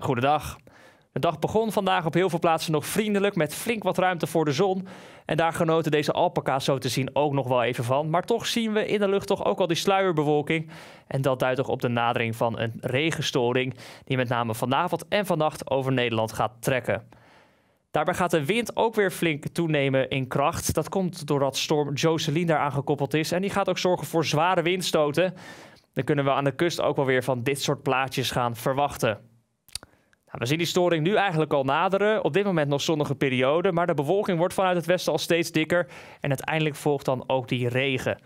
Goedendag. De dag begon vandaag op heel veel plaatsen nog vriendelijk met flink wat ruimte voor de zon. En daar genoten deze alpaca's zo te zien ook nog wel even van. Maar toch zien we in de lucht toch ook al die sluierbewolking. En dat duidt toch op de nadering van een regenstoring die met name vanavond en vannacht over Nederland gaat trekken. Daarbij gaat de wind ook weer flink toenemen in kracht. Dat komt doordat storm Jocelyn daar aangekoppeld is. En die gaat ook zorgen voor zware windstoten. Dan kunnen we aan de kust ook wel weer van dit soort plaatjes gaan verwachten we zien die storing nu eigenlijk al naderen. Op dit moment nog zonnige periode, maar de bewolking wordt vanuit het westen al steeds dikker. En uiteindelijk volgt dan ook die regen.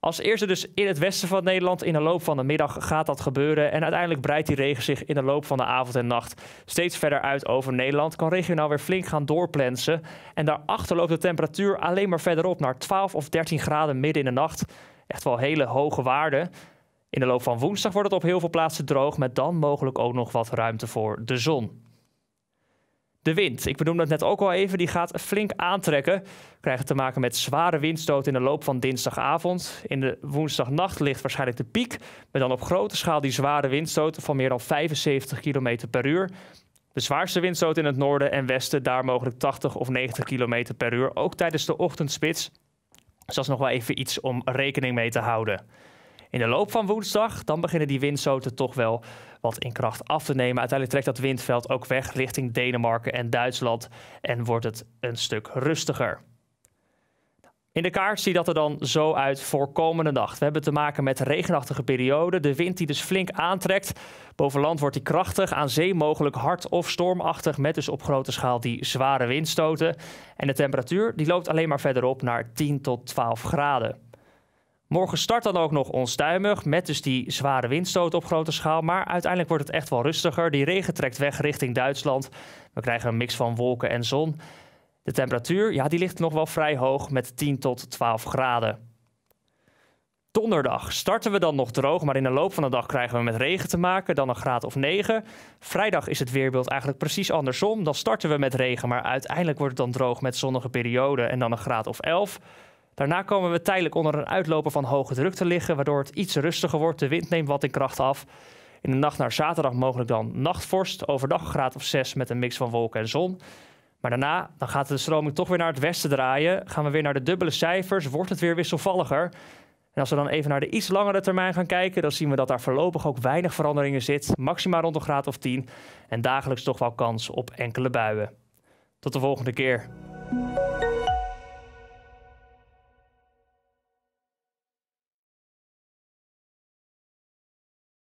Als eerste dus in het westen van Nederland. In de loop van de middag gaat dat gebeuren. En uiteindelijk breidt die regen zich in de loop van de avond en nacht steeds verder uit over Nederland. Kan regionaal nou weer flink gaan doorplensen. En daarachter loopt de temperatuur alleen maar verder op naar 12 of 13 graden midden in de nacht. Echt wel hele hoge waarden. In de loop van woensdag wordt het op heel veel plaatsen droog, met dan mogelijk ook nog wat ruimte voor de zon. De wind, ik benoemde het net ook al even, die gaat flink aantrekken. We krijgen te maken met zware windstoten in de loop van dinsdagavond. In de woensdagnacht ligt waarschijnlijk de piek, met dan op grote schaal die zware windstoten van meer dan 75 km per uur. De zwaarste windstoot in het noorden en westen, daar mogelijk 80 of 90 km per uur, ook tijdens de ochtendspits. dat is nog wel even iets om rekening mee te houden. In de loop van woensdag dan beginnen die windstoten toch wel wat in kracht af te nemen. Uiteindelijk trekt dat windveld ook weg richting Denemarken en Duitsland en wordt het een stuk rustiger. In de kaart ziet dat er dan zo uit voor komende nacht. We hebben te maken met regenachtige perioden. De wind die dus flink aantrekt. Boven land wordt die krachtig, aan zee mogelijk hard of stormachtig. Met dus op grote schaal die zware windstoten. En de temperatuur die loopt alleen maar verder op naar 10 tot 12 graden. Morgen start dan ook nog onstuimig, met dus die zware windstoot op grote schaal. Maar uiteindelijk wordt het echt wel rustiger. Die regen trekt weg richting Duitsland. We krijgen een mix van wolken en zon. De temperatuur, ja, die ligt nog wel vrij hoog met 10 tot 12 graden. Donderdag starten we dan nog droog, maar in de loop van de dag krijgen we met regen te maken, dan een graad of 9. Vrijdag is het weerbeeld eigenlijk precies andersom. Dan starten we met regen, maar uiteindelijk wordt het dan droog met zonnige perioden en dan een graad of 11. Daarna komen we tijdelijk onder een uitloper van hoge druk te liggen, waardoor het iets rustiger wordt. De wind neemt wat in kracht af. In de nacht naar zaterdag mogelijk dan nachtvorst, overdag graad of 6 met een mix van wolken en zon. Maar daarna dan gaat de stroming toch weer naar het westen draaien. Gaan we weer naar de dubbele cijfers, wordt het weer wisselvalliger. En als we dan even naar de iets langere termijn gaan kijken, dan zien we dat daar voorlopig ook weinig veranderingen zit. Maxima rond een graad of 10 en dagelijks toch wel kans op enkele buien. Tot de volgende keer.